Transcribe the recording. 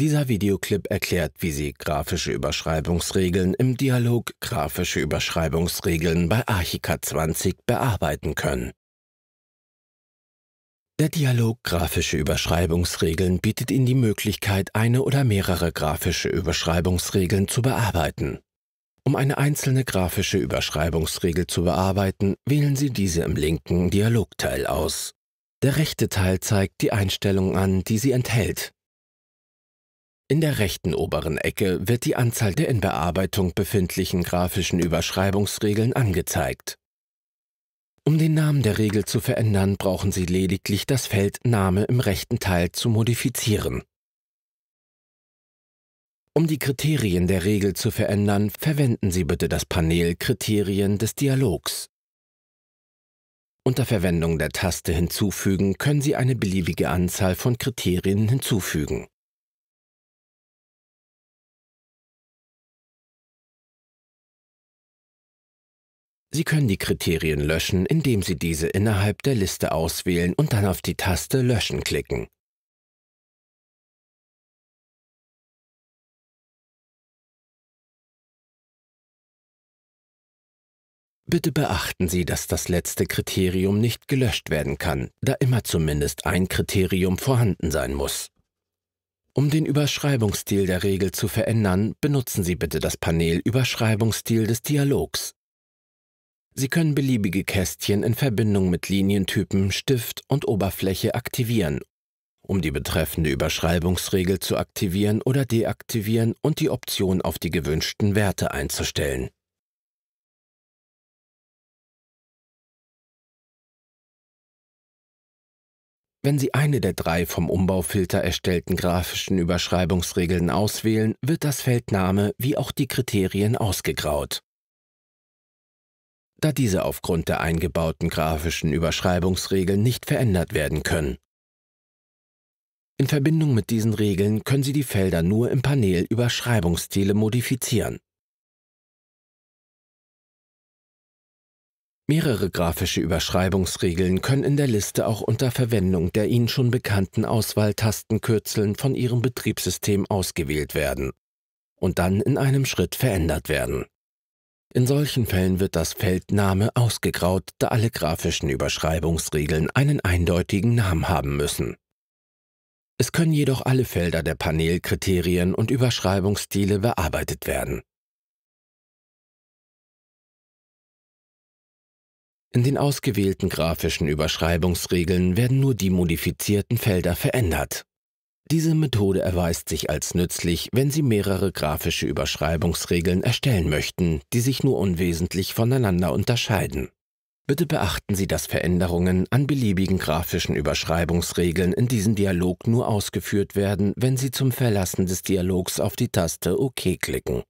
Dieser Videoclip erklärt, wie Sie grafische Überschreibungsregeln im Dialog grafische Überschreibungsregeln bei Archicad 20 bearbeiten können. Der Dialog grafische Überschreibungsregeln bietet Ihnen die Möglichkeit, eine oder mehrere grafische Überschreibungsregeln zu bearbeiten. Um eine einzelne grafische Überschreibungsregel zu bearbeiten, wählen Sie diese im linken Dialogteil aus. Der rechte Teil zeigt die Einstellungen an, die sie enthält. In der rechten oberen Ecke wird die Anzahl der in Bearbeitung befindlichen grafischen Überschreibungsregeln angezeigt. Um den Namen der Regel zu verändern, brauchen Sie lediglich das Feld Name im rechten Teil zu modifizieren. Um die Kriterien der Regel zu verändern, verwenden Sie bitte das Panel Kriterien des Dialogs. Unter Verwendung der Taste Hinzufügen können Sie eine beliebige Anzahl von Kriterien hinzufügen. Sie können die Kriterien löschen, indem Sie diese innerhalb der Liste auswählen und dann auf die Taste Löschen klicken. Bitte beachten Sie, dass das letzte Kriterium nicht gelöscht werden kann, da immer zumindest ein Kriterium vorhanden sein muss. Um den Überschreibungsstil der Regel zu verändern, benutzen Sie bitte das Panel Überschreibungsstil des Dialogs. Sie können beliebige Kästchen in Verbindung mit Linientypen, Stift und Oberfläche aktivieren, um die betreffende Überschreibungsregel zu aktivieren oder deaktivieren und die Option auf die gewünschten Werte einzustellen. Wenn Sie eine der drei vom Umbaufilter erstellten grafischen Überschreibungsregeln auswählen, wird das Feld Name wie auch die Kriterien ausgegraut da diese aufgrund der eingebauten grafischen Überschreibungsregeln nicht verändert werden können. In Verbindung mit diesen Regeln können Sie die Felder nur im Panel Überschreibungsstile modifizieren. Mehrere grafische Überschreibungsregeln können in der Liste auch unter Verwendung der Ihnen schon bekannten Auswahltastenkürzeln von Ihrem Betriebssystem ausgewählt werden und dann in einem Schritt verändert werden in solchen Fällen wird das Feldname ausgegraut, da alle grafischen Überschreibungsregeln einen eindeutigen Namen haben müssen. Es können jedoch alle Felder der Panelkriterien und Überschreibungsstile bearbeitet werden. In den ausgewählten grafischen Überschreibungsregeln werden nur die modifizierten Felder verändert. Diese Methode erweist sich als nützlich, wenn Sie mehrere grafische Überschreibungsregeln erstellen möchten, die sich nur unwesentlich voneinander unterscheiden. Bitte beachten Sie, dass Veränderungen an beliebigen grafischen Überschreibungsregeln in diesem Dialog nur ausgeführt werden, wenn Sie zum Verlassen des Dialogs auf die Taste OK klicken.